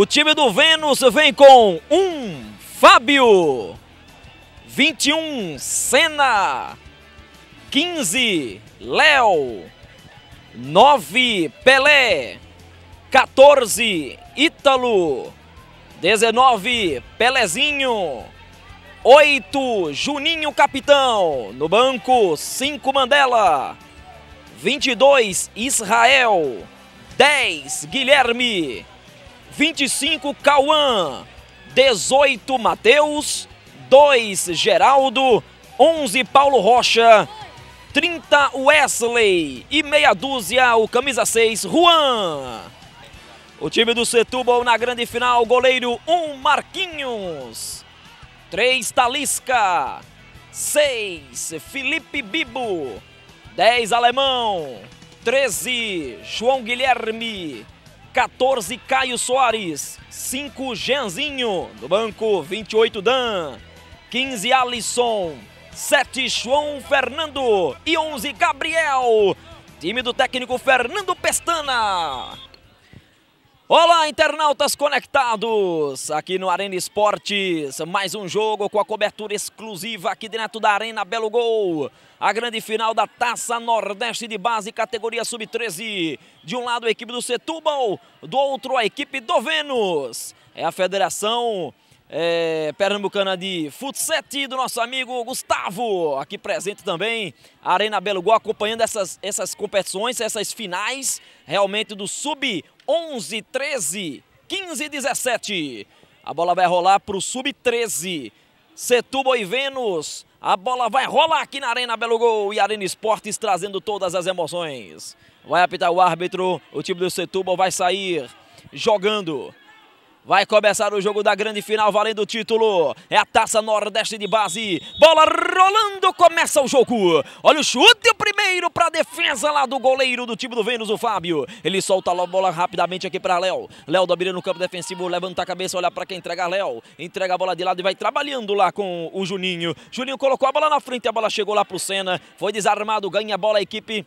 O time do Vênus vem com 1, um, Fábio. 21, Senna. 15, Léo. 9, Pelé. 14, Ítalo. 19, Pelezinho. 8, Juninho Capitão. No banco, 5, Mandela. 22, Israel. 10, Guilherme. 25 Cauã, 18 Matheus, 2 Geraldo, 11 Paulo Rocha, 30 Wesley e meia dúzia o camisa 6 Juan. O time do Setúbal na grande final, goleiro 1 Marquinhos, 3 Talisca, 6 Felipe Bibo, 10 Alemão, 13 João Guilherme, 14, Caio Soares. 5, Genzinho. Do banco, 28, Dan. 15, Alisson. 7, João Fernando. E 11, Gabriel. Time do técnico Fernando Pestana. Olá, internautas conectados! Aqui no Arena Esportes, mais um jogo com a cobertura exclusiva aqui direto da Arena Belo Gol. A grande final da Taça Nordeste de Base, categoria Sub-13. De um lado a equipe do Setúbal, do outro a equipe do Vênus. É a Federação é, Pernambucana de futsal do nosso amigo Gustavo, aqui presente também, Arena Belo Gol, acompanhando essas, essas competições, essas finais realmente do Sub-13 11, 13, 15, 17. A bola vai rolar para o Sub-13. Setúbal e Vênus. A bola vai rolar aqui na Arena Belo Gol e Arena Esportes trazendo todas as emoções. Vai apitar o árbitro, o time do Setúbal vai sair jogando. Vai começar o jogo da grande final, valendo o título. É a Taça Nordeste de base. Bola rolando, começa o jogo. Olha o chute, o primeiro para defender defesa lá do goleiro do time do Vênus, o Fábio. Ele solta a bola rapidamente aqui para Léo. Léo domina no campo defensivo, levanta a cabeça, olha para quem entrega Léo. Entrega a bola de lado e vai trabalhando lá com o Juninho. Juninho colocou a bola na frente, a bola chegou lá pro Senna. Foi desarmado, ganha a bola a equipe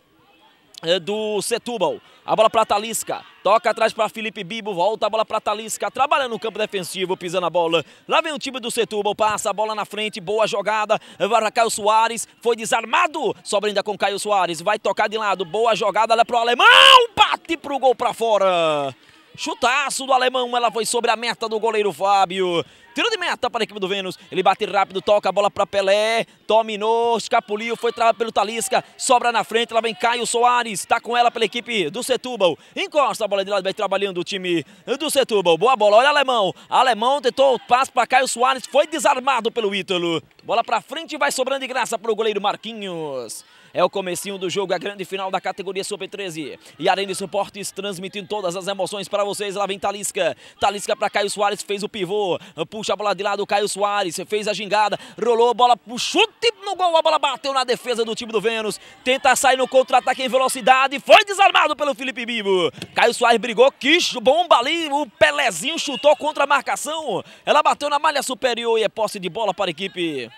é, do Setúbal. A bola para Talisca. Toca atrás para Felipe Bibo. Volta a bola para Talisca. Trabalha no campo defensivo, pisando a bola. Lá vem o time do Setúbal. Passa a bola na frente. Boa jogada. Vai Caio Soares. Foi desarmado. Sobra ainda com Caio Soares. Vai tocar de lado. Boa jogada. Olha para o alemão. Bate para o gol para fora. Chutaço do alemão, ela foi sobre a meta do goleiro Fábio. Tiro de meta para a equipe do Vênus. Ele bate rápido, toca a bola para Pelé. Dominou, escapuliu, foi travado pelo Talisca. Sobra na frente, lá vem Caio Soares. está com ela pela equipe do Setúbal. Encosta a bola de lado, vai trabalhando o time do Setúbal. Boa bola, olha Alemão. Alemão tentou o passe para Caio Soares, foi desarmado pelo Ítalo. Bola para frente, vai sobrando de graça para o goleiro Marquinhos. É o comecinho do jogo, é a grande final da categoria Super 13. E além de suportes, transmitindo todas as emoções para vocês. Lá vem Talisca. Talisca para Caio Soares, fez o pivô. Puxa a bola de lado, Caio Soares fez a gingada. Rolou a bola, chute no gol. A bola bateu na defesa do time do Vênus. Tenta sair no contra-ataque em velocidade. Foi desarmado pelo Felipe Bibo. Caio Soares brigou, quis bomba ali. O Pelezinho chutou contra a marcação. Ela bateu na malha superior e é posse de bola para a equipe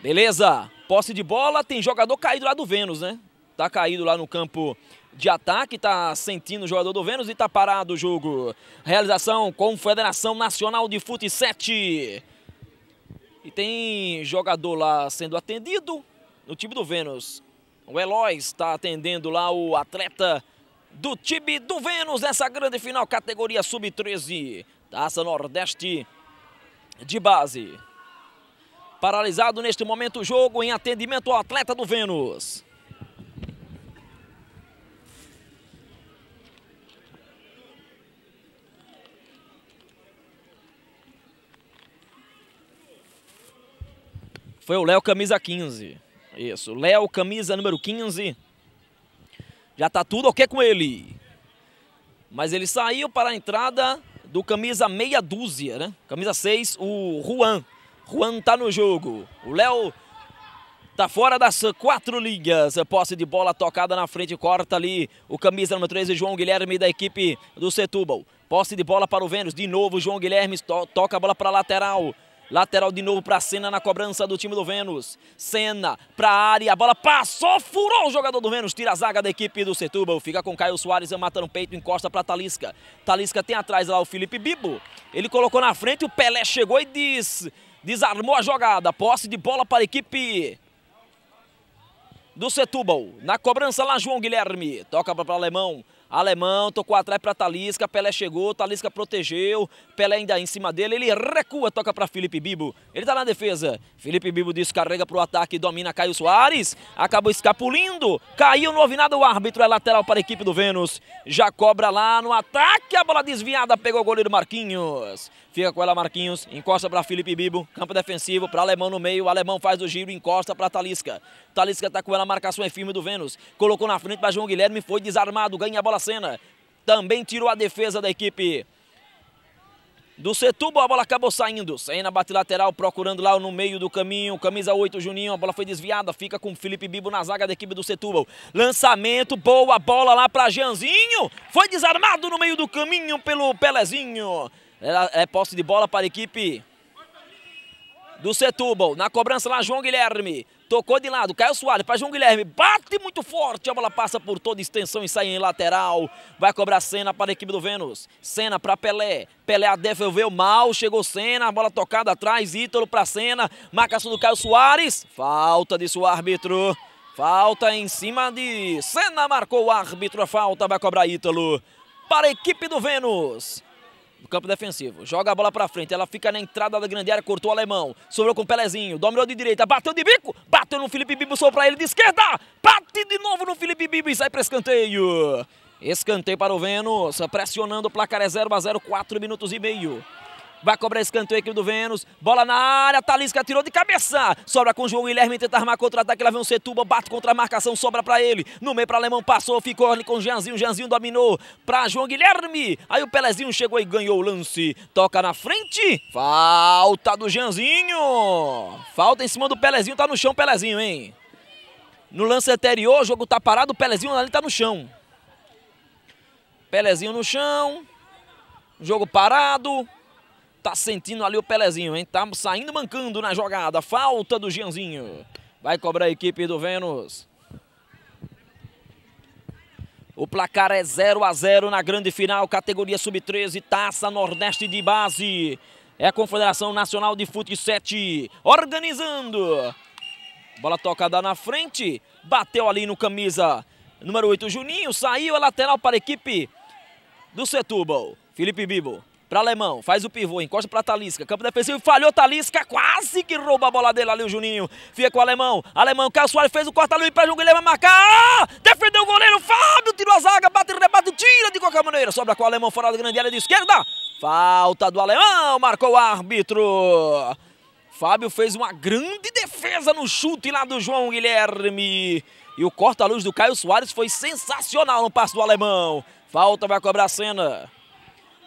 Beleza, posse de bola, tem jogador caído lá do Vênus, né? Tá caído lá no campo de ataque, tá sentindo o jogador do Vênus e tá parado o jogo. Realização Confederação Nacional de Fute 7. E tem jogador lá sendo atendido no time do Vênus. O Eloy está atendendo lá o atleta do time do Vênus nessa grande final, categoria sub-13, Taça Nordeste de base. Paralisado neste momento o jogo em atendimento ao atleta do Vênus. Foi o Léo camisa 15. Isso, Léo camisa número 15. Já tá tudo ok com ele. Mas ele saiu para a entrada do camisa meia dúzia, né? Camisa 6, o Juan. Juan tá no jogo. O Léo tá fora das quatro linhas. Posse de bola tocada na frente, corta ali o camisa número 13, João Guilherme da equipe do Setúbal. Posse de bola para o Vênus, de novo João Guilherme to toca a bola para a lateral. Lateral de novo para Senna na cobrança do time do Vênus. Senna para a área, a bola passou, furou o jogador do Vênus, tira a zaga da equipe do Setúbal. Fica com Caio Soares, é mata no peito, encosta para Talisca. Talisca tem atrás lá o Felipe Bibo. Ele colocou na frente, o Pelé chegou e diz: Desarmou a jogada. Posse de bola para a equipe do Setúbal. Na cobrança lá, João Guilherme. Toca para o alemão. Alemão tocou atrás para Talisca, Pelé chegou, Talisca protegeu, Pelé ainda em cima dele, ele recua, toca para Felipe Bibo. Ele está na defesa. Felipe Bibo descarrega para o ataque, domina Caio Soares, acabou escapulindo, caiu, não houve nada o árbitro, é lateral para a equipe do Vênus. Já cobra lá no ataque, a bola desviada, pegou o goleiro Marquinhos. Fica com ela Marquinhos, encosta para Felipe Bibo, campo defensivo para Alemão no meio, o Alemão faz o giro, encosta para Talisca. Talisca tá com ela, marcação é firme do Vênus. Colocou na frente para João Guilherme, foi desarmado, ganha a bola cena. Também tirou a defesa da equipe do Setúbal, a bola acabou saindo. Sem bate lateral, procurando lá no meio do caminho. Camisa 8, Juninho. A bola foi desviada. Fica com Felipe Bibo na zaga da equipe do Setúbal. Lançamento, boa bola lá para Janzinho. Foi desarmado no meio do caminho pelo Pelezinho. É posse de bola para a equipe do Setúbal. Na cobrança lá, João Guilherme. Tocou de lado, Caio Soares para João Guilherme. Bate muito forte, a bola passa por toda extensão e sai em lateral. Vai cobrar cena para a equipe do Vênus. cena para Pelé. Pelé a devolveu mal, chegou cena a bola tocada atrás, Ítalo para cena Marcação do Caio Soares. Falta disso o árbitro. Falta em cima de Cena marcou o árbitro a falta, vai cobrar Ítalo para a equipe do Vênus no campo defensivo. Joga a bola para frente, ela fica na entrada da grande área, cortou o alemão. Sobrou com o Pelezinho, dominou de direita, bateu de bico, bateu no Felipe Bibo, sobrou para ele de esquerda. Bate de novo no Felipe Bibo e sai para escanteio. Escanteio para o Vênus, pressionando o placar é 0 a 0, 4 minutos e meio. Vai cobrar escanteio aqui do Vênus. Bola na área. Talisca tirou de cabeça. Sobra com o João Guilherme. Tenta armar contra-ataque. Lá vem o Setuba. Bate contra a marcação. Sobra pra ele. No meio pra Alemão. Passou. Ficou ali com o Jeanzinho. Jeanzinho dominou pra João Guilherme. Aí o Pelezinho chegou e ganhou o lance. Toca na frente. Falta do Jeanzinho. Falta em cima do Pelezinho. Tá no chão Pelezinho, hein? No lance anterior, o jogo tá parado. O Pelezinho ali tá no chão. Pelezinho no chão. Jogo parado. Tá sentindo ali o Pelezinho, hein? Tá saindo mancando na jogada. Falta do Gianzinho. Vai cobrar a equipe do Vênus. O placar é 0 a 0 na grande final, categoria sub-13, Taça Nordeste de Base. É a Confederação Nacional de Futebol 7 organizando. Bola tocada na frente, bateu ali no camisa número 8, Juninho, saiu a lateral para a equipe do Setúbal. Felipe Bibo para Alemão, faz o pivô, encosta para Talisca, campo defensivo, falhou Talisca, quase que rouba a bola dele ali o Juninho, fica com o Alemão, Alemão, Caio Soares fez o corta-luz para João Guilherme marcar, defendeu o goleiro, Fábio, tirou a zaga, bate, rebate, tira de qualquer maneira, sobra com o Alemão fora da grande área de esquerda, falta do Alemão, marcou o árbitro. Fábio fez uma grande defesa no chute lá do João Guilherme. E o corta-luz do Caio Soares foi sensacional no passe do alemão. Falta, vai cobrar a cena.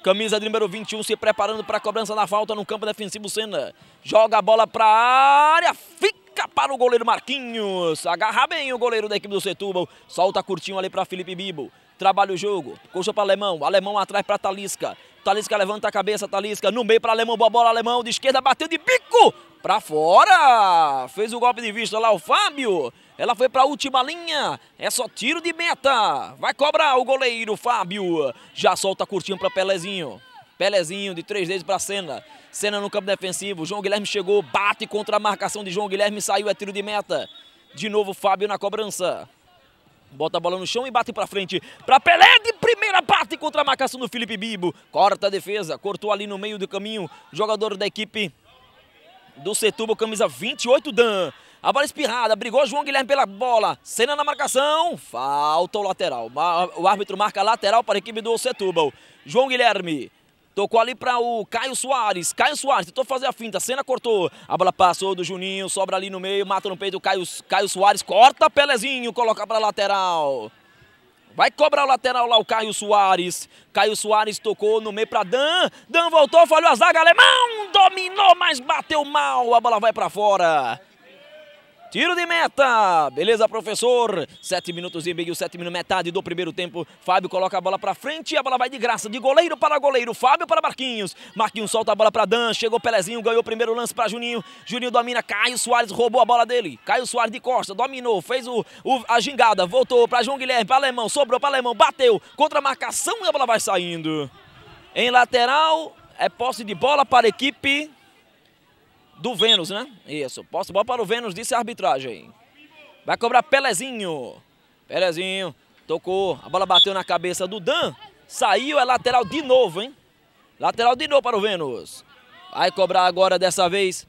Camisa de número 21 se preparando para a cobrança da falta no campo defensivo Senna. Joga a bola para a área, fica para o goleiro Marquinhos. Agarra bem o goleiro da equipe do Setúbal. Solta curtinho ali para Felipe Bibo. Trabalha o jogo. Coxa para Alemão. Alemão atrás para Talisca. Talisca levanta a cabeça. Talisca no meio para Alemão. Boa bola, Alemão. De esquerda bateu de bico. Para fora. Fez o golpe de vista lá o Fábio. Ela foi para a última linha. É só tiro de meta. Vai cobrar o goleiro Fábio. Já solta curtinho para Pelezinho. Pelezinho de três dedos para Senna. Senna no campo defensivo. João Guilherme chegou, bate contra a marcação de João Guilherme. Saiu, é tiro de meta. De novo Fábio na cobrança. Bota a bola no chão e bate para frente. Para Pelé de primeira parte contra a marcação do Felipe Bibo. Corta a defesa, cortou ali no meio do caminho. Jogador da equipe do Setúbal, camisa 28, Dan. A bola espirrada, brigou João Guilherme pela bola. Cena na marcação, falta o lateral. O árbitro marca lateral para a equipe do Setúbal. João Guilherme Tocou ali para o Caio Soares. Caio Soares tentou fazer a finta. Cena cortou. A bola passou do Juninho. Sobra ali no meio. Mata no peito. Caio, Caio Soares corta Pelezinho. Coloca para lateral. Vai cobrar o lateral lá o Caio Soares. Caio Soares tocou no meio para Dan. Dan voltou. Falhou a zaga. Alemão dominou, mas bateu mal. A bola vai para fora. Tiro de meta. Beleza, professor. Sete minutos e meio, sete minutos, metade do primeiro tempo. Fábio coloca a bola para frente e a bola vai de graça. De goleiro para goleiro. Fábio para Marquinhos. Marquinhos solta a bola para Dan. Chegou Pelezinho, ganhou o primeiro lance para Juninho. Juninho domina. Caio Soares roubou a bola dele. Caio Soares de costa, dominou, fez o, o a gingada. Voltou para João Guilherme, para Alemão. Sobrou para Alemão, bateu. Contra a marcação e a bola vai saindo. Em lateral, é posse de bola para a equipe do Vênus, né? Isso, posso bola para o Vênus, disse a arbitragem. Vai cobrar Pelezinho. Pelezinho tocou, a bola bateu na cabeça do Dan. Saiu, é lateral de novo, hein? Lateral de novo para o Vênus. Vai cobrar agora, dessa vez,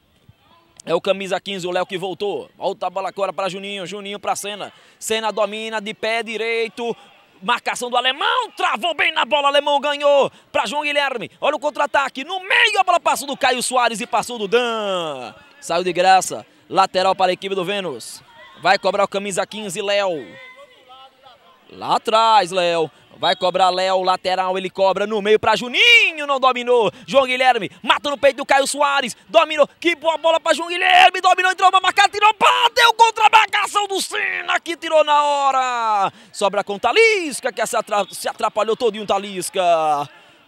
é o camisa 15, o Léo que voltou. Volta a bola agora para Juninho. Juninho para Senna. Senna domina de pé direito. Marcação do alemão, travou bem na bola, alemão ganhou para João Guilherme. Olha o contra-ataque, no meio a bola passou do Caio Soares e passou do Dan. Saiu de graça, lateral para a equipe do Vênus. Vai cobrar o camisa 15, Léo. Lá atrás, Léo. Vai cobrar Léo, lateral, ele cobra no meio para Juninho, não dominou. João Guilherme, mata no peito do Caio Soares, dominou, que boa bola para João Guilherme, dominou, entrou uma marcada, tirou, bateu contra a marcação do Senna, que tirou na hora. Sobra com Talisca, que se, atra se atrapalhou todinho Talisca.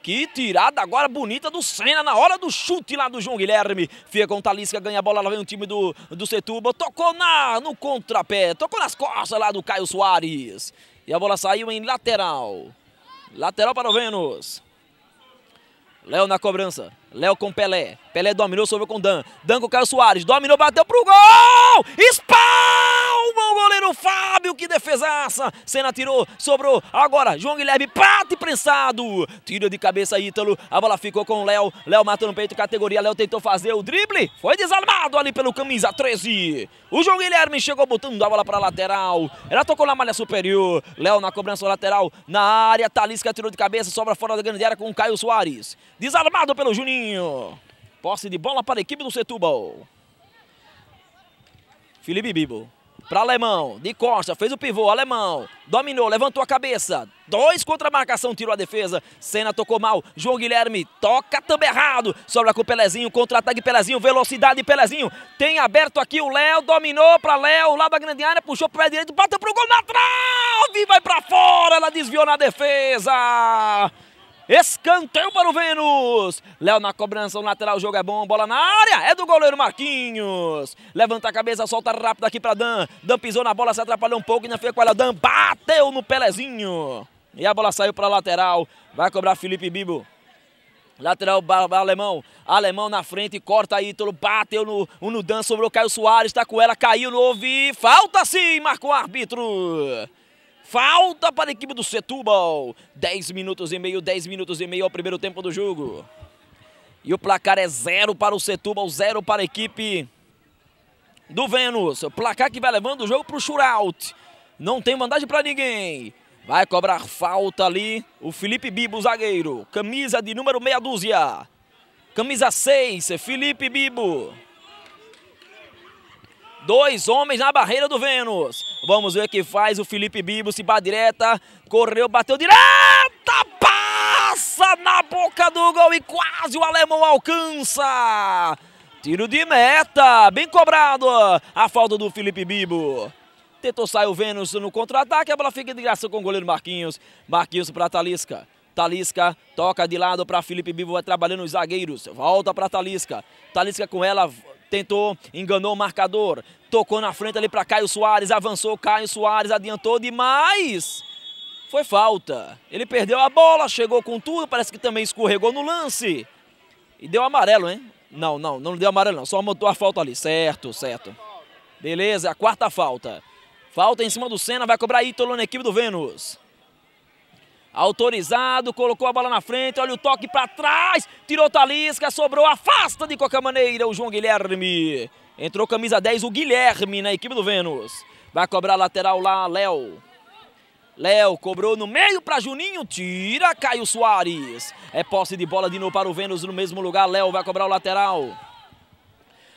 Que tirada agora bonita do Senna na hora do chute lá do João Guilherme. Fica com o Talisca, ganha a bola, lá vem o time do, do Setúbal. Tocou na, no contrapé, tocou nas costas lá do Caio Soares. E a bola saiu em lateral. Lateral para o Vênus. Léo na cobrança. Léo com Pelé. Pelé dominou, sobrou com Dan. Dan com o Caio Soares. Dominou, bateu pro gol! Espaço! bom o goleiro Fábio, que defesaça. cena tirou, sobrou. Agora, João Guilherme, e prensado. Tira de cabeça Ítalo. A bola ficou com o Léo. Léo mata no peito, categoria. Léo tentou fazer o drible. Foi desarmado ali pelo camisa 13. O João Guilherme chegou botando a bola para lateral. Ela tocou na malha superior. Léo na cobrança lateral. Na área, Talisca tirou de cabeça. Sobra fora da grande área com o Caio Soares. Desarmado pelo Juninho. Posse de bola para a equipe do Setúbal. Felipe Bibo. Para Alemão, de costa, fez o pivô, Alemão, dominou, levantou a cabeça, dois contra a marcação, tirou a defesa, Senna tocou mal, João Guilherme toca também errado, sobra com Pelezinho, contra-ataque Pelezinho, velocidade Pelezinho, tem aberto aqui o Léo, dominou para Léo, lá da grande área, puxou para o pé direito, bateu para o gol na trave, vai para fora, ela desviou na defesa. Escanteio para o Vênus. Léo na cobrança, o um lateral, o jogo é bom, bola na área, é do goleiro Marquinhos. Levanta a cabeça, solta rápido aqui para Dan. Dan pisou na bola, se atrapalhou um pouco, ainda fica com ela. Dan bateu no Pelezinho. E a bola saiu para a lateral. Vai cobrar Felipe Bibo. Lateral alemão, alemão na frente, corta Ítalo, bateu no, no Dan, sobrou Caio Soares, está com ela, caiu no ouvi, falta sim, marcou o árbitro. Falta para a equipe do Setúbal. 10 minutos e meio, 10 minutos e meio ao primeiro tempo do jogo. E o placar é zero para o Setúbal, zero para a equipe do Vênus. O placar que vai levando o jogo para o shootout. Não tem vantagem para ninguém. Vai cobrar falta ali o Felipe Bibo, zagueiro. Camisa de número meia dúzia. Camisa 6, Felipe Bibo. Dois homens na barreira do Vênus. Vamos ver o que faz o Felipe Bibo. Se bate direta. Correu, bateu direta. Passa na boca do gol e quase o alemão alcança. Tiro de meta. Bem cobrado. A falta do Felipe Bibo. Tentou sair o Vênus no contra-ataque. A bola fica de graça com o goleiro Marquinhos. Marquinhos para Talisca. Talisca toca de lado para Felipe Bibo, vai trabalhando os zagueiros. Volta para Talisca. Talisca com ela, tentou, enganou o marcador, tocou na frente ali para Caio Soares, avançou Caio Soares, adiantou demais. Foi falta. Ele perdeu a bola, chegou com tudo, parece que também escorregou no lance. E deu amarelo, hein? Não, não, não deu amarelo não, só montou a falta ali. Certo, certo. Beleza, a quarta falta. Falta em cima do Senna, vai cobrar Ítalo na equipe do Vênus autorizado, colocou a bola na frente, olha o toque para trás, tirou Talisca, sobrou, afasta de qualquer maneira o João Guilherme. Entrou camisa 10 o Guilherme na equipe do Vênus. Vai cobrar lateral lá, Léo. Léo cobrou no meio para Juninho, tira Caio Soares. É posse de bola de novo para o Vênus no mesmo lugar, Léo vai cobrar o lateral.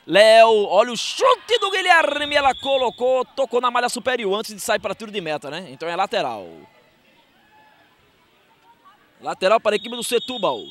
Léo, olha o chute do Guilherme, ela colocou, tocou na malha superior antes de sair para tiro de meta, né? Então é lateral. Lateral para a equipe do Setúbal.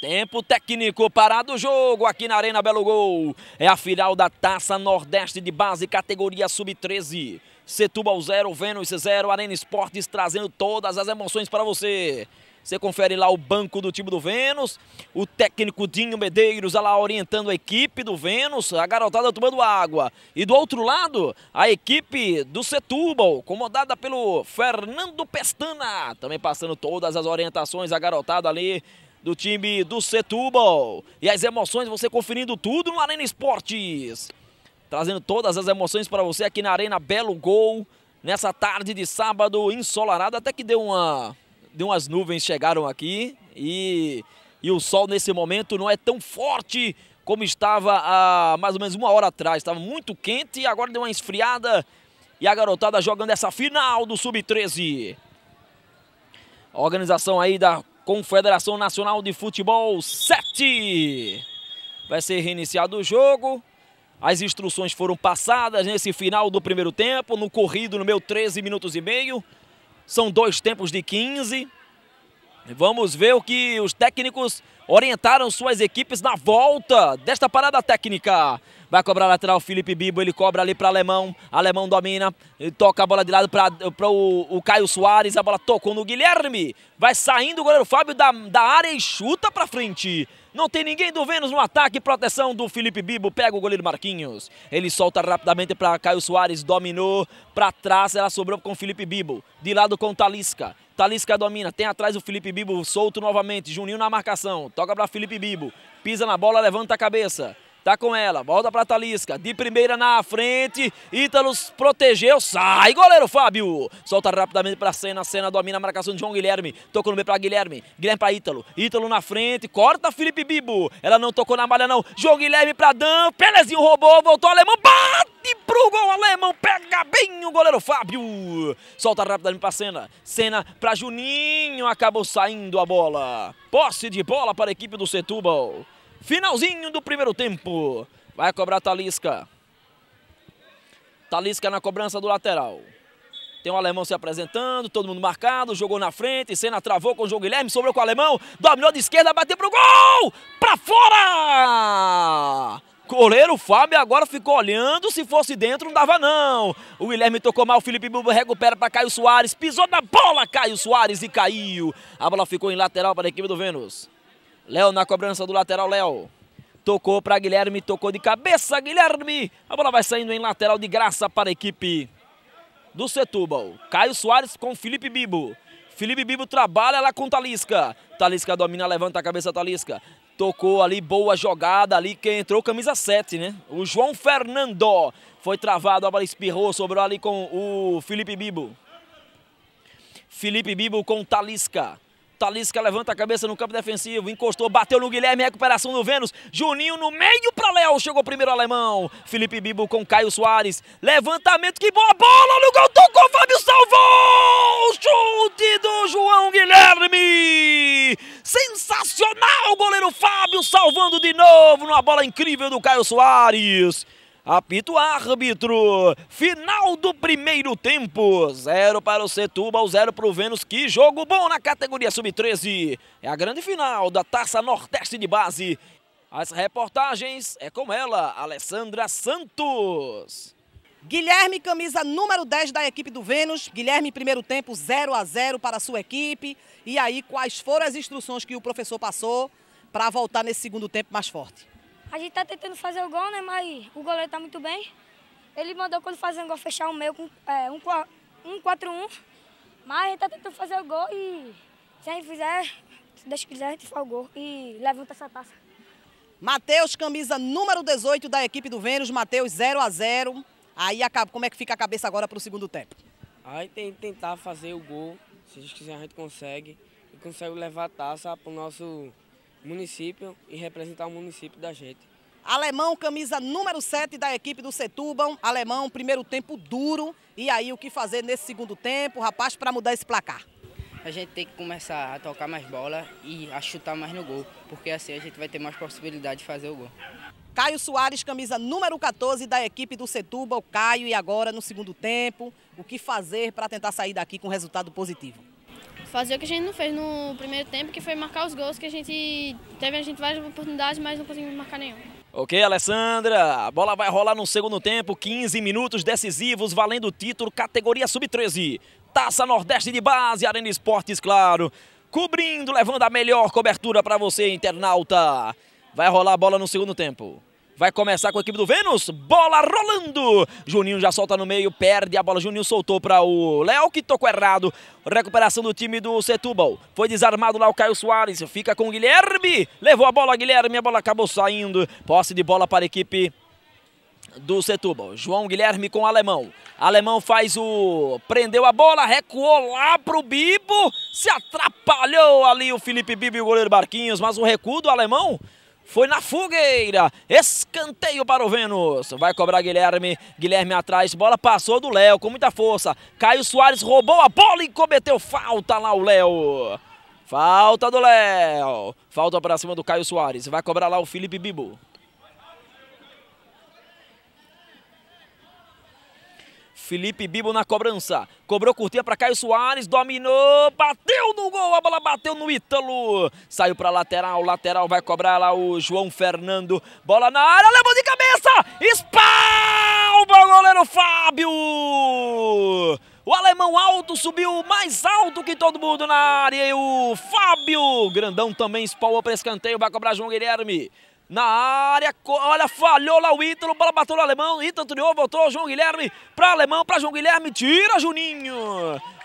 Tempo técnico, parado o jogo aqui na Arena Belo Gol. É a final da Taça Nordeste de base, categoria Sub-13. Setúbal 0, Vênus 0, Arena Esportes trazendo todas as emoções para você. Você confere lá o banco do time do Vênus, o técnico Dinho Medeiros lá orientando a equipe do Vênus, a garotada tomando água. E do outro lado, a equipe do Setúbal, comandada pelo Fernando Pestana, também passando todas as orientações, a garotada ali do time do Setúbal. E as emoções você conferindo tudo no Arena Esportes. Trazendo todas as emoções para você aqui na Arena Belo Gol. Nessa tarde de sábado ensolarado, até que deu uma de umas nuvens chegaram aqui e, e o sol nesse momento não é tão forte como estava há mais ou menos uma hora atrás. Estava muito quente e agora deu uma esfriada e a garotada jogando essa final do Sub-13. A organização aí da Confederação Nacional de Futebol 7. Vai ser reiniciado o jogo. As instruções foram passadas nesse final do primeiro tempo, no corrido no meu 13 minutos e meio. São dois tempos de 15. Vamos ver o que os técnicos orientaram suas equipes na volta desta parada técnica. Vai cobrar lateral Felipe Bibo, ele cobra ali para Alemão. Alemão domina, toca a bola de lado para o, o Caio Soares. A bola tocou no Guilherme. Vai saindo o goleiro Fábio da, da área e chuta para frente. Não tem ninguém do Vênus no ataque. Proteção do Felipe Bibo. Pega o goleiro Marquinhos. Ele solta rapidamente para Caio Soares. Dominou para trás. Ela sobrou com o Felipe Bibo. De lado com o Talisca. Talisca domina. Tem atrás o Felipe Bibo. Solto novamente. Juninho na marcação. Toca para Felipe Bibo. Pisa na bola. Levanta a cabeça. Tá com ela, volta pra Talisca. De primeira na frente, Ítalo protegeu, sai, goleiro Fábio. Solta rapidamente pra cena cena domina a marcação de João Guilherme. Tocou no meio pra Guilherme, Guilherme pra Ítalo. Ítalo na frente, corta Felipe Bibo. Ela não tocou na malha não. João Guilherme pra Dan, Pelezinho roubou, voltou alemão, bate pro gol alemão. Pega bem o goleiro Fábio. Solta rapidamente pra cena cena pra Juninho, acabou saindo a bola. Posse de bola para a equipe do Setúbal. Finalzinho do primeiro tempo. Vai cobrar Talisca. Talisca na cobrança do lateral. Tem o um alemão se apresentando, todo mundo marcado, jogou na frente, Senna travou com o João Guilherme, sobrou com o alemão, dominou de esquerda, bateu pro gol! Pra fora! Coleiro Fábio agora ficou olhando, se fosse dentro não dava não. O Guilherme tocou mal, o Felipe Bubo recupera para Caio Soares, pisou na bola Caio Soares e caiu. A bola ficou em lateral para a equipe do Vênus. Léo na cobrança do lateral, Léo. Tocou para Guilherme, tocou de cabeça, Guilherme. A bola vai saindo em lateral de graça para a equipe do Setúbal. Caio Soares com Felipe Bibo. Felipe Bibo trabalha lá com Talisca. Talisca domina, levanta a cabeça, Talisca. Tocou ali, boa jogada ali, quem entrou, camisa 7, né? O João Fernando foi travado, a bola espirrou, sobrou ali com o Felipe Bibo. Felipe Bibo com Talisca. Talisca levanta a cabeça no campo defensivo, encostou, bateu no Guilherme, recuperação do Vênus. Juninho no meio para Léo, chegou primeiro o alemão. Felipe Bibo com Caio Soares. Levantamento, que boa bola, no gol tocou, Fábio salvou! Chute do João Guilherme! Sensacional, goleiro Fábio salvando de novo numa bola incrível do Caio Soares. Apito árbitro. Final do primeiro tempo. Zero para o Setúbal, zero para o Vênus. Que jogo bom na categoria Sub-13. É a grande final da Taça Nordeste de Base. As reportagens é com ela, Alessandra Santos. Guilherme, camisa número 10 da equipe do Vênus. Guilherme, primeiro tempo 0 a 0 para a sua equipe. E aí, quais foram as instruções que o professor passou para voltar nesse segundo tempo mais forte? A gente tá tentando fazer o gol, né? Mas o goleiro tá muito bem. Ele mandou quando fazer um gol fechar o meio com é, um, um 4-1. Mas a gente tá tentando fazer o gol e se a gente fizer, se Deus quiser, a gente faz o gol e levanta essa taça. Matheus, camisa número 18 da equipe do Vênus, Matheus 0 a 0 Aí como é que fica a cabeça agora para o segundo tempo? Aí tem que tentar fazer o gol, se a gente quiser a gente consegue. E consegue levar a taça para o nosso município e representar o município da gente. Alemão, camisa número 7 da equipe do Setúbal. Alemão, primeiro tempo duro. E aí, o que fazer nesse segundo tempo, rapaz, para mudar esse placar? A gente tem que começar a tocar mais bola e a chutar mais no gol, porque assim a gente vai ter mais possibilidade de fazer o gol. Caio Soares, camisa número 14 da equipe do Setúbal. Caio, e agora no segundo tempo, o que fazer para tentar sair daqui com resultado positivo? fazer o que a gente não fez no primeiro tempo, que foi marcar os gols, que a gente teve a gente várias oportunidades, mas não conseguimos marcar nenhum. Ok, Alessandra, a bola vai rolar no segundo tempo, 15 minutos decisivos, valendo o título, categoria sub-13. Taça Nordeste de base, Arena Esportes, claro, cobrindo, levando a melhor cobertura para você, internauta. Vai rolar a bola no segundo tempo. Vai começar com a equipe do Vênus. Bola rolando. Juninho já solta no meio, perde a bola. Juninho soltou para o Léo, que tocou errado. Recuperação do time do Setúbal. Foi desarmado lá o Caio Soares. Fica com o Guilherme. Levou a bola, Guilherme. A bola acabou saindo. Posse de bola para a equipe do Setúbal. João Guilherme com o Alemão. Alemão faz o... Prendeu a bola, recuou lá para o Bibo. Se atrapalhou ali o Felipe Bibo e o goleiro Barquinhos. Mas o recuo do Alemão foi na fogueira. Escanteio para o Vênus. Vai cobrar Guilherme. Guilherme atrás. Bola passou do Léo com muita força. Caio Soares roubou a bola e cometeu falta lá o Léo. Falta do Léo. Falta para cima do Caio Soares. Vai cobrar lá o Felipe Bibo. Felipe Bibo na cobrança. Cobrou curtinha para Caio Soares, dominou, bateu no gol, a bola bateu no Ítalo. Saiu para lateral, lateral vai cobrar lá o João Fernando. Bola na área, levou de cabeça, espalma o goleiro Fábio. O alemão alto subiu mais alto que todo mundo na área. E o Fábio, grandão também espalmou para escanteio, vai cobrar João Guilherme na área, olha, falhou lá o Ítalo, bola bateu no alemão, Ítalo triou, voltou, João Guilherme para alemão, para João Guilherme, tira Juninho.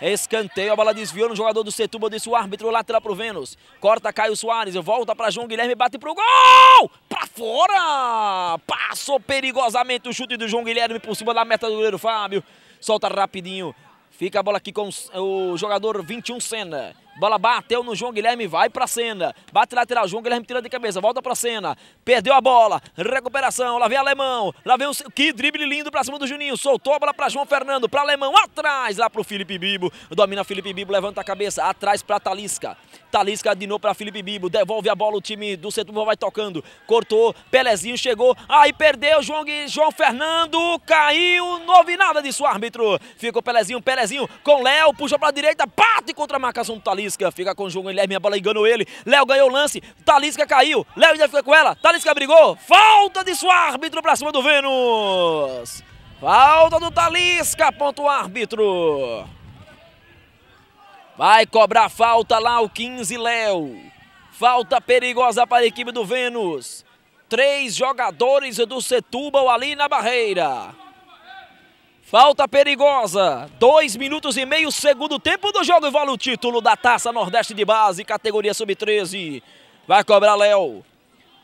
Escanteio, a bola desviou no jogador do Setúbal, disse o árbitro, lateral pro Vênus. Corta Caio Soares, volta para João Guilherme, bate pro gol! Para fora! Passou perigosamente o chute do João Guilherme por cima da meta do goleiro Fábio. Solta rapidinho. Fica a bola aqui com o jogador 21 Senna. Bola bateu no João Guilherme, vai para cena Bate lateral, João Guilherme tira de cabeça, volta para cena Perdeu a bola, recuperação, lá vem Alemão. Lá vem o... Que drible lindo para cima do Juninho. Soltou a bola para João Fernando, para Alemão, atrás lá para o Felipe Bibo. Domina Felipe Bibo, levanta a cabeça, atrás para Talisca. Talisca de novo para Felipe Bibo, devolve a bola, o time do Setúbal vai tocando. Cortou, Pelezinho chegou, aí perdeu João, Gui... João Fernando, caiu, não houve nada disso, árbitro. Ficou Pelezinho, Pelezinho com Léo, puxa para direita, bate contra a marcação do Talisca. Talisca fica com o João Guilherme, a bola enganou ele. Léo ganhou o lance, Talisca caiu. Léo ainda fica com ela, Talisca brigou. Falta de seu árbitro pra cima do Vênus. Falta do Talisca, ponto árbitro. Vai cobrar falta lá o 15, Léo. Falta perigosa para a equipe do Vênus. Três jogadores do Setúbal ali na barreira. Falta perigosa. Dois minutos e meio, segundo tempo do jogo. E vale o título da Taça Nordeste de Base, categoria Sub-13. Vai cobrar Léo.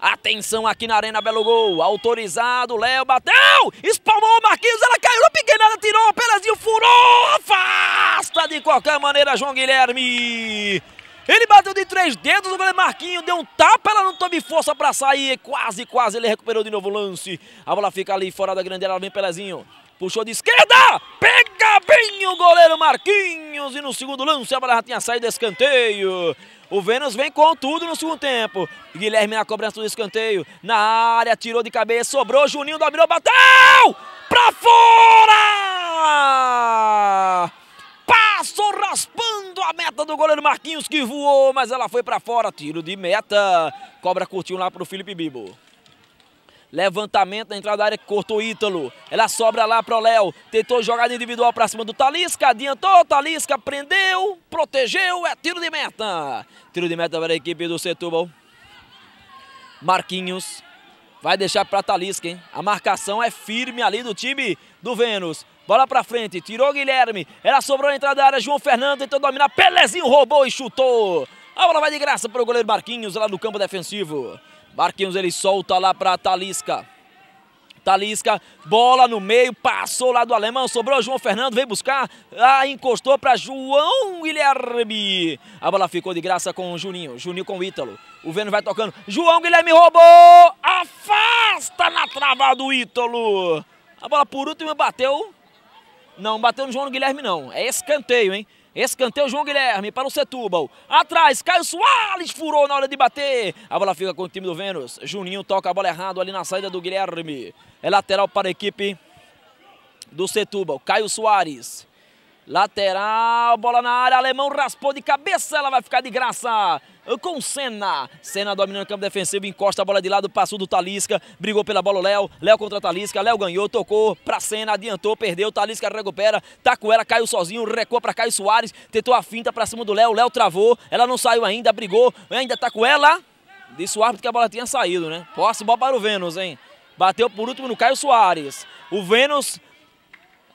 Atenção aqui na Arena Belo Gol. Autorizado, Léo bateu. Espalmou o Marquinhos, ela caiu pequeno, ela tirou, pelazinho. furou. Afasta de qualquer maneira, João Guilherme. Ele bateu de três dedos, o goleiro Marquinhos deu um tapa, ela não teve força para sair. Quase, quase, ele recuperou de novo o lance. A bola fica ali fora da grande área, vem Pelezinho puxou de esquerda, pega bem o goleiro Marquinhos e no segundo lance a bola já tinha saído escanteio. O Vênus vem com tudo no segundo tempo. Guilherme na cobrança do escanteio, na área, tirou de cabeça, sobrou, Juninho dominou, bateu! Pra fora! Passou raspando a meta do goleiro Marquinhos que voou, mas ela foi para fora, tiro de meta. Cobra curtinho lá pro Felipe Bibo. Levantamento na entrada da área que cortou Ítalo. Ela sobra lá para o Léo. Tentou jogada individual para cima do Talisca. Adiantou, Talisca prendeu, protegeu. É tiro de meta. Tiro de meta para a equipe do Setúbal. Marquinhos vai deixar para Talisca, hein? A marcação é firme ali do time do Vênus. Bola para frente, tirou Guilherme. Ela sobrou na entrada da área. João Fernando tentou dominar. Pelezinho roubou e chutou. A bola vai de graça para o goleiro Marquinhos lá no campo defensivo. Marquinhos ele solta lá para Talisca. Talisca, bola no meio, passou lá do alemão, sobrou João Fernando, veio buscar, ah, encostou para João Guilherme. A bola ficou de graça com o Juninho, Juninho com o Ítalo. O Vênus vai tocando, João Guilherme roubou, afasta na trava do Ítalo. A bola por último bateu, não, bateu no João Guilherme não, é escanteio, hein? Escanteio João Guilherme para o Setúbal. Atrás, Caio Soares furou na hora de bater. A bola fica com o time do Vênus. Juninho toca a bola errado ali na saída do Guilherme. É lateral para a equipe do Setúbal. Caio Soares. Lateral, bola na área, Alemão raspou de cabeça, ela vai ficar de graça com Senna. Senna dominando o campo defensivo, encosta a bola de lado, passou do Talisca, brigou pela bola o Léo. Léo contra Talisca, Léo ganhou, tocou pra Senna, adiantou, perdeu. Talisca recupera, tá com ela, caiu sozinho, recua pra Caio Soares, tentou a finta pra cima do Léo. Léo travou, ela não saiu ainda, brigou, ainda tá com ela. Disse o árbitro que a bola tinha saído, né? Posse, bola para o Vênus, hein? Bateu por último no Caio Soares. O Vênus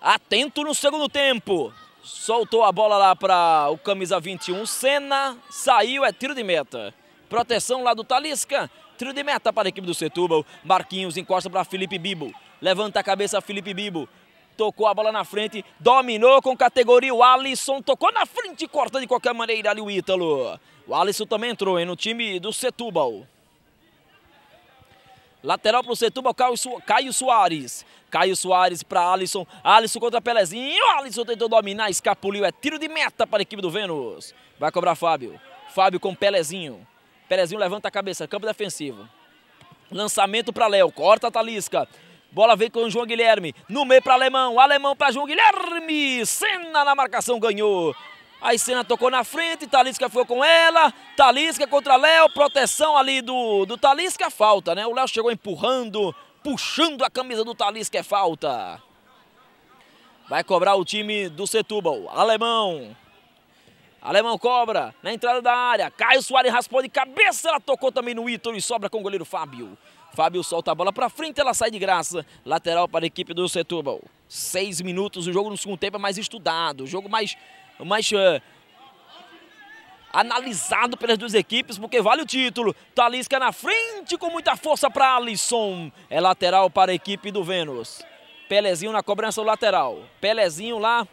atento no segundo tempo. Soltou a bola lá para o camisa 21, Senna, saiu, é tiro de meta. Proteção lá do Talisca, tiro de meta para a equipe do Setúbal. Marquinhos encosta para Felipe Bibo, levanta a cabeça Felipe Bibo. Tocou a bola na frente, dominou com categoria o Alisson, tocou na frente e corta de qualquer maneira ali o Ítalo. O Alisson também entrou hein, no time do Setúbal. Lateral para o Setúbal, Caio, Su... Caio Soares. Caio Soares para Alisson. Alisson contra Pelezinho. Alisson tentou dominar, escapuliu. É tiro de meta para a equipe do Vênus. Vai cobrar Fábio. Fábio com Pelezinho. Pelezinho levanta a cabeça, campo defensivo. Lançamento para Léo, corta a Talisca. Bola vem com o João Guilherme. No meio para Alemão. Alemão para João Guilherme. Cena na marcação ganhou. Aí Senna tocou na frente, Talisca foi com ela, Talisca contra Léo, proteção ali do, do Talisca, é falta, né? O Léo chegou empurrando, puxando a camisa do Talisca, é falta. Vai cobrar o time do Setúbal, alemão. Alemão cobra na entrada da área, Caio Soares raspou de cabeça, ela tocou também no Ítalo e sobra com o goleiro Fábio. Fábio solta a bola para frente, ela sai de graça. Lateral para a equipe do Setúbal. Seis minutos, o jogo no segundo tempo é mais estudado, o jogo mais mais analisado pelas duas equipes, porque vale o título. Talisca na frente com muita força para Alisson. É lateral para a equipe do Vênus. Pelezinho na cobrança lateral. Pelezinho lá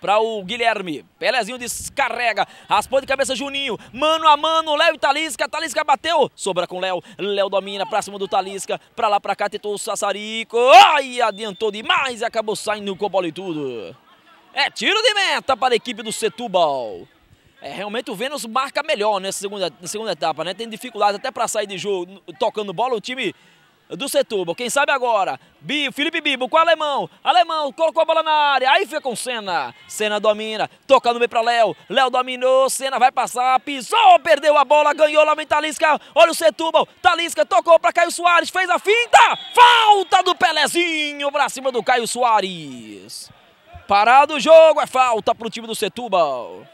para o Guilherme. Pelezinho descarrega, raspou de cabeça Juninho, mano a mano, Léo e Talisca, Talisca bateu, sobra com Léo, Léo domina, próximo do Talisca, para lá para cá tentou o Sassarico, ai, adiantou demais e acabou saindo com o bola e tudo. É tiro de meta para a equipe do Setúbal. É, realmente o Vênus marca melhor nessa segunda, na segunda etapa, né? Tem dificuldade até para sair de jogo, tocando bola, o time do Setúbal. Quem sabe agora, Bibo, Felipe Bibo com o Alemão. Alemão colocou a bola na área, aí fica com Senna. Senna domina, toca no meio para Léo. Léo dominou, Senna vai passar, pisou, perdeu a bola, ganhou lá vem Talisca. Olha o Setúbal, Talisca tocou para Caio Soares, fez a finta. Falta do Pelezinho para cima do Caio Soares. Parado o jogo, é falta para o time do Setúbal.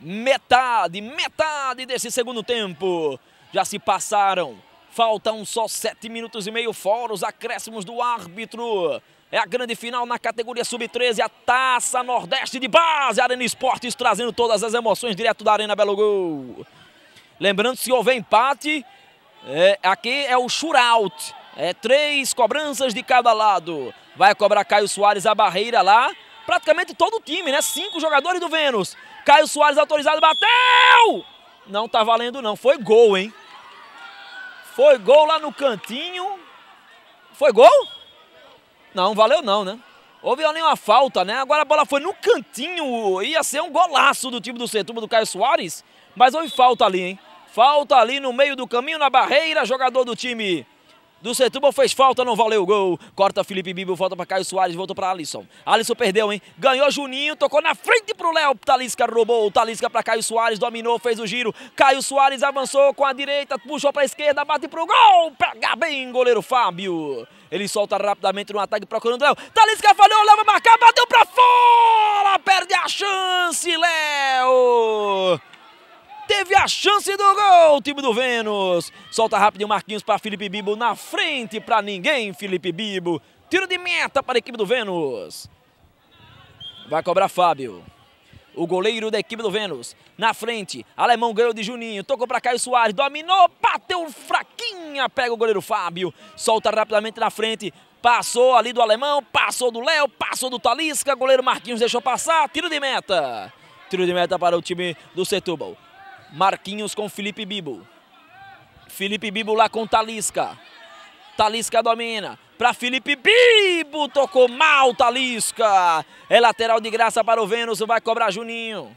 Metade, metade desse segundo tempo. Já se passaram. Faltam só sete minutos e meio fora os acréscimos do árbitro. É a grande final na categoria Sub-13, a Taça Nordeste de Base. Arena Esportes trazendo todas as emoções direto da Arena Belo Gol. Lembrando, se houver empate, é, aqui é o shootout. É três cobranças de cada lado. Vai cobrar Caio Soares a barreira lá. Praticamente todo o time, né? Cinco jogadores do Vênus. Caio Soares autorizado, bateu! Não tá valendo não, foi gol, hein? Foi gol lá no cantinho. Foi gol? Não, valeu não, né? Houve ali uma falta, né? Agora a bola foi no cantinho. Ia ser um golaço do time do Setúbal, do Caio Soares. Mas houve falta ali, hein? Falta ali no meio do caminho, na barreira. Jogador do time do Setúbal fez falta, não valeu o gol. Corta Felipe Bibo, volta para Caio Soares, volta para Alisson. Alisson perdeu, hein? Ganhou Juninho, tocou na frente pro Léo. Talisca roubou, Talisca para Caio Soares, dominou, fez o giro. Caio Soares avançou com a direita, puxou para a esquerda, bate pro gol. Pega bem, goleiro Fábio. Ele solta rapidamente no ataque procurando o Léo. Talisca falhou, Léo vai marcar, bateu para fora. Perde a chance, Léo teve a chance do gol, time do Vênus. Solta rápido o Marquinhos para Felipe Bibo, na frente para ninguém, Felipe Bibo. Tiro de meta para a equipe do Vênus. Vai cobrar Fábio. O goleiro da equipe do Vênus. Na frente, Alemão ganhou de Juninho. Tocou para Caio Soares. Dominou, bateu fraquinha. Pega o goleiro Fábio. Solta rapidamente na frente. Passou ali do Alemão. Passou do Léo. Passou do Talisca. Goleiro Marquinhos deixou passar. Tiro de meta. Tiro de meta para o time do Setúbal. Marquinhos com Felipe Bibo. Felipe Bibo lá com Talisca. Talisca domina. Para Felipe Bibo. Tocou mal Talisca. É lateral de graça para o Vênus. Vai cobrar Juninho.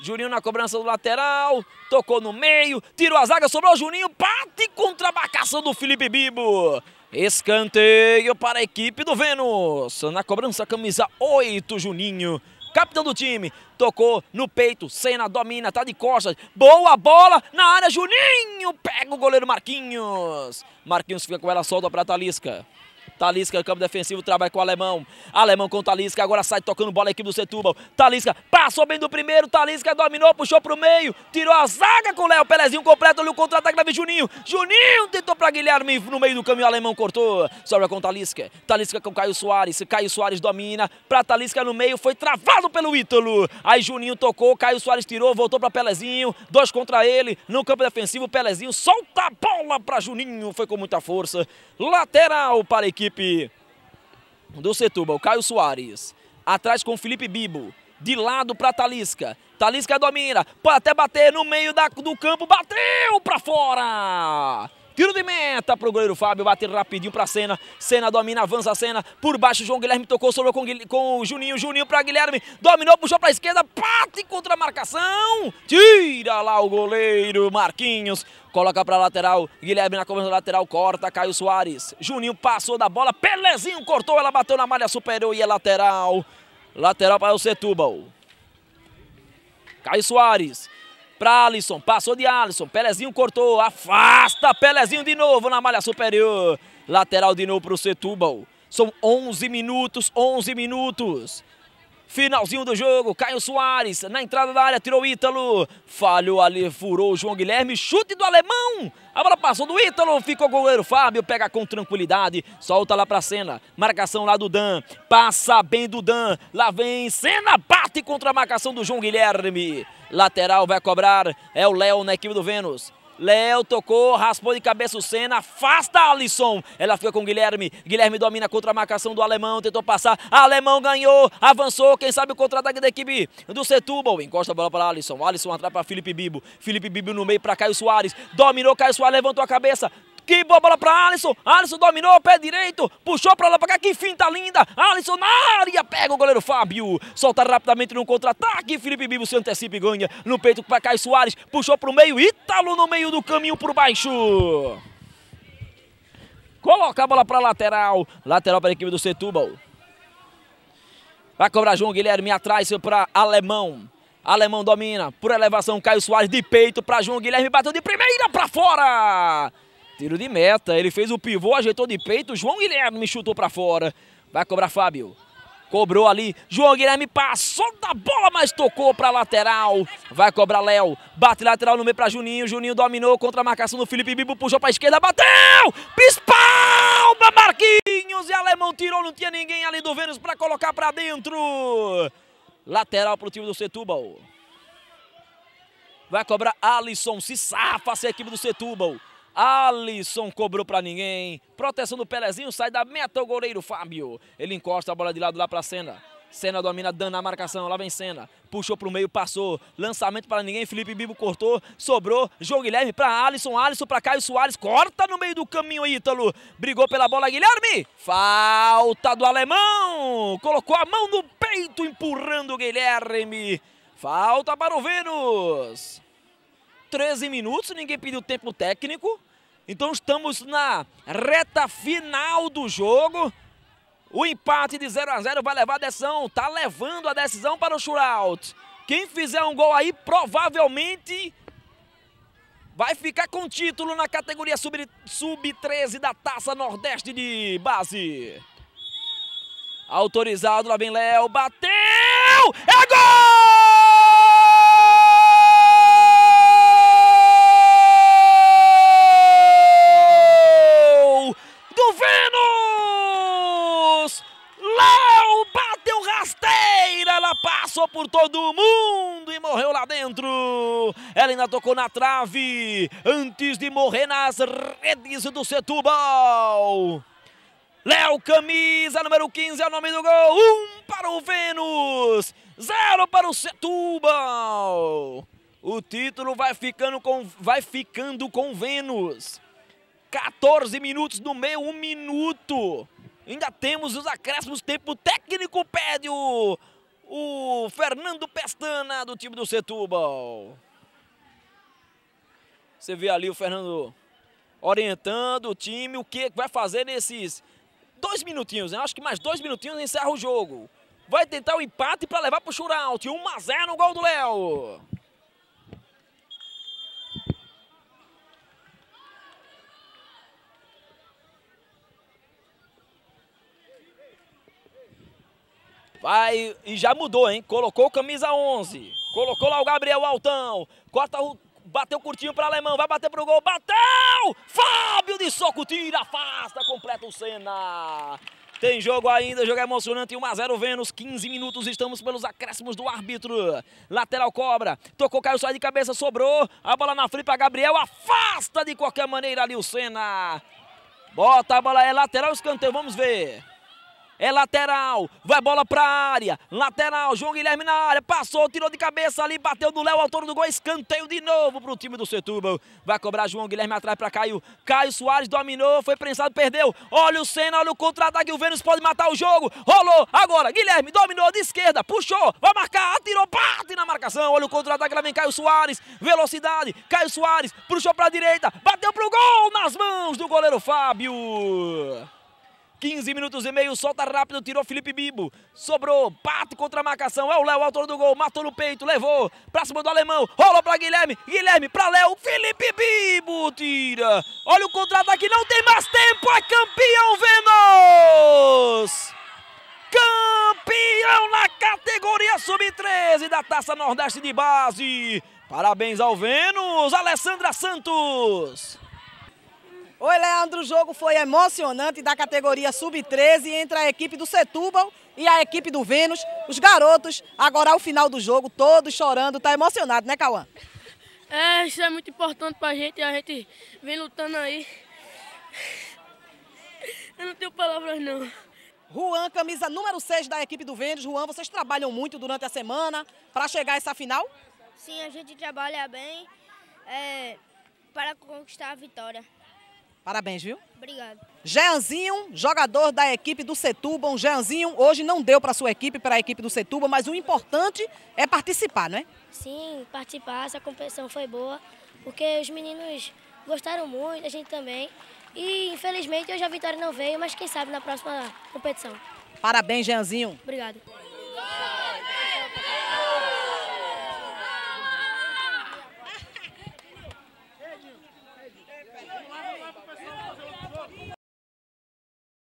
Juninho na cobrança do lateral, tocou no meio, tirou a zaga, sobrou Juninho, bate contra a marcação do Felipe Bibo. Escanteio para a equipe do Vênus. Na cobrança, camisa 8, Juninho, capitão do time tocou no peito, Senna domina, tá de costas, boa bola na área, Juninho, pega o goleiro Marquinhos. Marquinhos fica com ela, solta pra Talisca. Talisca, campo defensivo, trabalha com o Alemão. Alemão com o Talisca, agora sai tocando bola a equipe do Setúbal. Talisca passou bem do primeiro, Talisca dominou, puxou pro meio, tirou a zaga com o Léo Pelezinho, completa o contra-ataque, leve Juninho. Juninho tentou pra Guilherme no meio do caminho, o Alemão cortou, sobra com o Talisca. Talisca com Caio Soares, Caio Soares domina, pra Talisca no meio, foi travado pelo Ítalo. Aí Juninho tocou, Caio Soares tirou, voltou pra Pelezinho, dois contra ele, no campo defensivo, Pelezinho solta a bola pra Juninho, foi com muita força. Lateral para a equipe equipe do Setúbal, Caio Soares. Atrás com Felipe Bibo. De lado para Talisca. Talisca domina. Pode até bater no meio da, do campo. Bateu para fora. Tiro de meta pro goleiro Fábio, bater rapidinho para Cena. Cena domina, avança a Senna. Por baixo, João Guilherme tocou, sobrou com, com o Juninho. Juninho para Guilherme, dominou, puxou para a esquerda, pate contra a marcação. Tira lá o goleiro Marquinhos. Coloca para lateral, Guilherme na cobrança lateral, corta, Caio Soares. Juninho passou da bola, Pelezinho cortou, ela bateu na malha superior e é lateral. Lateral para o Setúbal. Caio Soares para Alisson, passou de Alisson, Pelezinho cortou, afasta, Pelezinho de novo na malha superior, lateral de novo para o Setúbal. São 11 minutos, 11 minutos. Finalzinho do jogo, Caio Soares na entrada da área, tirou o Ítalo. Falhou ali, furou o João Guilherme, chute do alemão. A bola passou do Ítalo, fica o goleiro Fábio, pega com tranquilidade, solta lá pra Cena, Marcação lá do Dan, passa bem do Dan, lá vem Cena, bate contra a marcação do João Guilherme. Lateral vai cobrar, é o Léo na equipe do Vênus. Léo tocou, raspou de cabeça o Senna, afasta Alisson. Ela fica com Guilherme. Guilherme domina contra a marcação do alemão, tentou passar. Alemão ganhou, avançou. Quem sabe o contra-ataque da equipe do Setúbal. Encosta a bola para Alisson. Alisson atrás para Felipe Bibo. Felipe Bibo no meio para Caio Soares. Dominou Caio Soares, levantou a cabeça que boa bola para Alisson, Alisson dominou, pé direito, puxou para lá para cá, que finta linda, Alisson na área, pega o goleiro Fábio, solta rapidamente no contra-ataque, Felipe Bibo se antecipa e ganha, no peito para Caio Soares, puxou para o meio, Ítalo no meio do caminho por baixo. Coloca a bola para lateral, lateral para a equipe do Setúbal. Vai cobrar João Guilherme atrás para Alemão. Alemão domina por elevação, Caio Soares de peito para João Guilherme, bateu de primeira para fora. Tiro de meta, ele fez o pivô, ajeitou de peito, João Guilherme chutou para fora. Vai cobrar Fábio. Cobrou ali, João Guilherme passou da bola, mas tocou para lateral. Vai cobrar Léo, bate lateral no meio para Juninho, Juninho dominou contra a marcação do Felipe Bibo, puxou para esquerda, bateu! Pispalma, Marquinhos e Alemão tirou, não tinha ninguém ali do Vênus para colocar para dentro. Lateral para o time do Setúbal. Vai cobrar Alisson, se safa essa equipe do Setúbal. Alisson cobrou para ninguém. Proteção do Pelezinho, sai da meta o goleiro Fábio. Ele encosta a bola de lado lá para Senna. Senna domina, dando a marcação, lá vem Senna. Puxou para o meio, passou. Lançamento para ninguém, Felipe Bibo cortou, sobrou. João Guilherme para Alisson, Alisson para Caio Soares. Corta no meio do caminho, Ítalo. Brigou pela bola, Guilherme. Falta do alemão. Colocou a mão no peito, empurrando o Guilherme. Falta para o Vênus. 13 minutos, ninguém pediu tempo técnico. Então estamos na reta final do jogo. O empate de 0 a 0 vai levar a decisão, tá levando a decisão para o shootout. Quem fizer um gol aí provavelmente vai ficar com título na categoria sub-13 da Taça Nordeste de base. Autorizado, lá vem Léo, bateu, é gol! passou por todo mundo e morreu lá dentro. Ela ainda tocou na trave antes de morrer nas redes do Setúbal. Léo Camisa, número 15, é o nome do gol. Um para o Vênus, zero para o Setúbal. O título vai ficando com, vai ficando com Vênus. 14 minutos no meio, um minuto. Ainda temos os acréscimos, tempo técnico pede o o Fernando Pestana do time do Setúbal. Você vê ali o Fernando orientando o time, o é que vai fazer nesses dois minutinhos, né? Acho que mais dois minutinhos encerra o jogo. Vai tentar o empate para levar para o shootout. 1 x 0 no gol do Léo. Vai e já mudou, hein? Colocou camisa 11. Colocou lá o Gabriel Altão. Corta o bateu curtinho para Alemão, vai bater pro gol, bateu! Fábio de soco, tira, afasta, completa o Senna. Tem jogo ainda, jogo emocionante, 1x0 Vênus, 15 minutos, estamos pelos acréscimos do árbitro. Lateral cobra, tocou, caiu, sai de cabeça, sobrou, a bola na frente para Gabriel, afasta de qualquer maneira ali o Senna. Bota a bola, é lateral, escanteio, vamos ver é lateral, vai bola pra área, lateral, João Guilherme na área, passou, tirou de cabeça ali, bateu no Léo, autor do gol, escanteio de novo pro time do Setúbal, vai cobrar João Guilherme atrás pra Caio, Caio Soares dominou, foi prensado, perdeu, olha o Senna, olha o contra-ataque, o Vênus pode matar o jogo, rolou, agora Guilherme dominou de esquerda, puxou, vai marcar, atirou, bate na marcação, olha o contra-ataque, lá vem Caio Soares, velocidade, Caio Soares, puxou pra direita, bateu pro gol, nas mãos do goleiro Fábio. 15 minutos e meio, solta rápido, tirou Felipe Bibo. Sobrou, Pato contra a marcação. É o Léo, autor do gol, matou no peito, levou. Pra cima do alemão, rolou pra Guilherme. Guilherme pra Léo, Felipe Bibo tira. Olha o contra-ataque, não tem mais tempo, é campeão Vênus! Campeão na categoria Sub-13 da Taça Nordeste de Base. Parabéns ao Vênus, Alessandra Santos. Oi, Leandro, o jogo foi emocionante da categoria Sub-13 entre a equipe do Setúbal e a equipe do Vênus. Os garotos, agora ao final do jogo, todos chorando, tá emocionado, né, Cauã? É, isso é muito importante pra gente, a gente vem lutando aí. Eu não tenho palavras, não. Juan, camisa número 6 da equipe do Vênus. Juan, vocês trabalham muito durante a semana para chegar a essa final? Sim, a gente trabalha bem é, para conquistar a vitória. Parabéns, viu? Obrigado. Jeanzinho, jogador da equipe do Setúbal. Jeanzinho, hoje não deu para sua equipe, para a equipe do Setúbal, mas o importante é participar, não é? Sim, participar. Essa competição foi boa, porque os meninos gostaram muito, a gente também. E infelizmente hoje a vitória não veio, mas quem sabe na próxima competição. Parabéns, Jeanzinho. Obrigado.